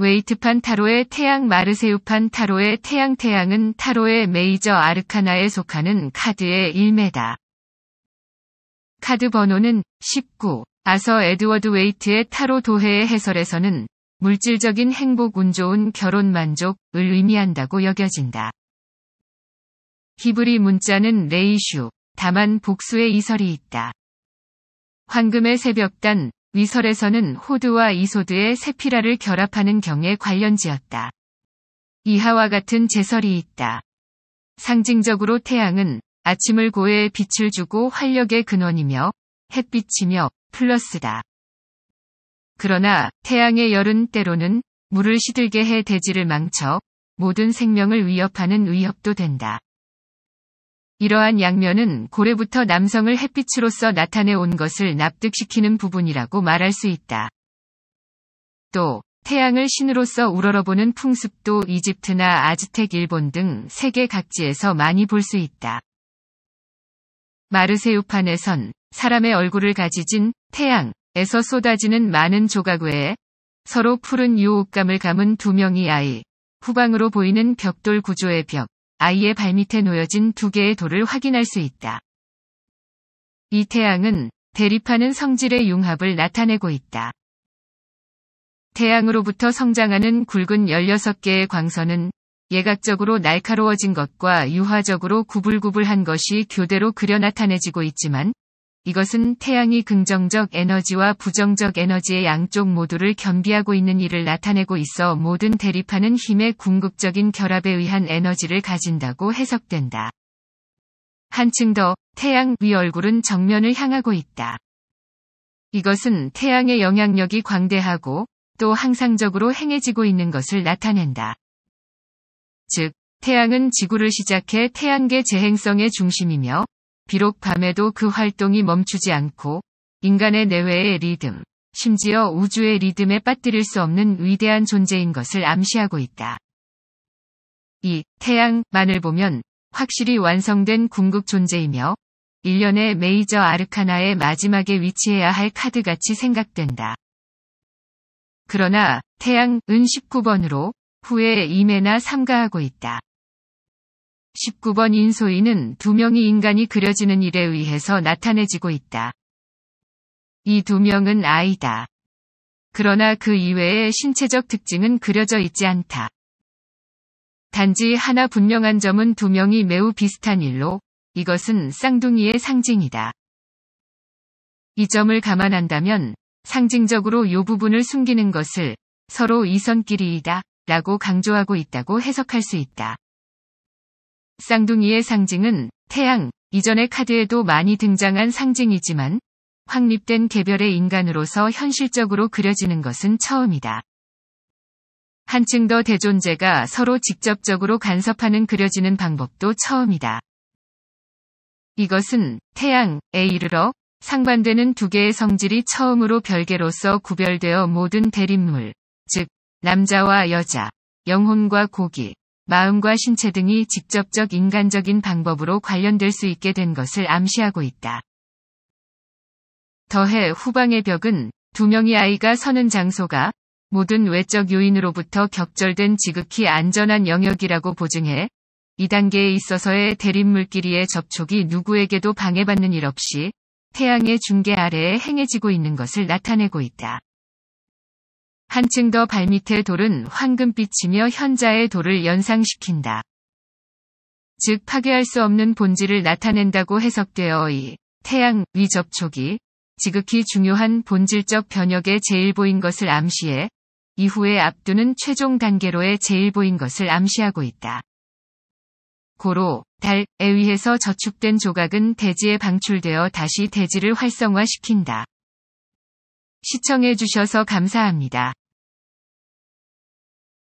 웨이트판 타로의 태양 마르세우판 타로의 태양 태양은 타로의 메이저 아르카나에 속하는 카드의 일매다. 카드 번호는 19. 아서 에드워드 웨이트의 타로 도해의 해설에서는 물질적인 행복 운 좋은 결혼 만족을 의미한다고 여겨진다. 히브리 문자는 레이슈, 다만 복수의 이설이 있다. 황금의 새벽단, 위설에서는 호드와 이소드의 세피라를 결합하는 경에 관련지었다. 이하와 같은 제설이 있다. 상징적으로 태양은 아침을 고해 빛을 주고 활력의 근원이며 햇빛이며 플러스다. 그러나 태양의 열은 때로는 물을 시들게 해 대지를 망쳐 모든 생명을 위협하는 위협도 된다. 이러한 양면은 고래부터 남성을 햇빛으로서 나타내 온 것을 납득시키는 부분이라고 말할 수 있다. 또 태양을 신으로서 우러러보는 풍습도 이집트나 아즈텍 일본 등 세계 각지에서 많이 볼 수 있다. 마르세유판에선 사람의 얼굴을 가지진 태양에서 쏟아지는 많은 조각 외에 서로 푸른 유혹감을 감은 두 명의 아이, 후방으로 보이는 벽돌 구조의 벽, 아이의 발밑에 놓여진 두 개의 돌을 확인할 수 있다. 이 태양은 대립하는 성질의 융합을 나타내고 있다. 태양으로부터 성장하는 굵은 16개의 광선은 예각적으로 날카로워진 것과 유화적으로 구불구불한 것이 교대로 그려 나타내지고 있지만 이것은 태양이 긍정적 에너지와 부정적 에너지의 양쪽 모두를 겸비하고 있는 일을 나타내고 있어 모든 대립하는 힘의 궁극적인 결합에 의한 에너지를 가진다고 해석된다. 한층 더 태양 위 얼굴은 정면을 향하고 있다. 이것은 태양의 영향력이 광대하고 또 항상적으로 행해지고 있는 것을 나타낸다. 즉, 태양은 지구를 시작해 태양계 재행성의 중심이며 비록 밤에도 그 활동이 멈추지 않고 인간의 내외의 리듬, 심지어 우주의 리듬에 빠뜨릴 수 없는 위대한 존재인 것을 암시하고 있다. 이 태양만을 보면 확실히 완성된 궁극 존재이며 일련의 메이저 아르카나의 마지막에 위치해야 할 카드같이 생각된다. 그러나 태양은 19번으로 후에 임에나 삼가하고 있다. 19번 인소인은 두 명이 인간이 그려지는 일에 의해서 나타내지고 있다. 이 두 명은 아이다. 그러나 그 이외의 신체적 특징은 그려져 있지 않다. 단지 하나 분명한 점은 두 명이 매우 비슷한 일로 이것은 쌍둥이의 상징이다. 이 점을 감안한다면 상징적으로 요 부분을 숨기는 것을 서로 이선끼리이다 라고 강조하고 있다고 해석할 수 있다. 쌍둥이의 상징은 태양, 이전의 카드에도 많이 등장한 상징이지만 확립된 개별의 인간으로서 현실적으로 그려지는 것은 처음이다. 한층 더 대존재가 서로 직접적으로 간섭하는 그려지는 방법도 처음이다. 이것은 태양에 이르러 상반되는 두 개의 성질이 처음으로 별개로서 구별되어 모든 대립물, 즉, 남자와 여자, 영혼과 고기, 마음과 신체 등이 직접적 인간적인 방법으로 관련될 수 있게 된 것을 암시하고 있다. 더해 후방의 벽은 두 명의 아이가 서는 장소가 모든 외적 요인으로부터 격절된 지극히 안전한 영역이라고 보증해 이 단계에 있어서의 대립물끼리의 접촉이 누구에게도 방해받는 일 없이 태양의 중계 아래에 행해지고 있는 것을 나타내고 있다. 한층 더 발밑의 돌은 황금빛이며 현자의 돌을 연상시킨다. 즉 파괴할 수 없는 본질을 나타낸다고 해석되어 이 태양 위 접촉이 지극히 중요한 본질적 변혁의 제일보인 것을 암시해 이후에 앞두는 최종 단계로의 제일보인 것을 암시하고 있다. 고로 달에 의해서 저축된 조각은 대지에 방출되어 다시 대지를 활성화시킨다. 시청해주셔서 감사합니다.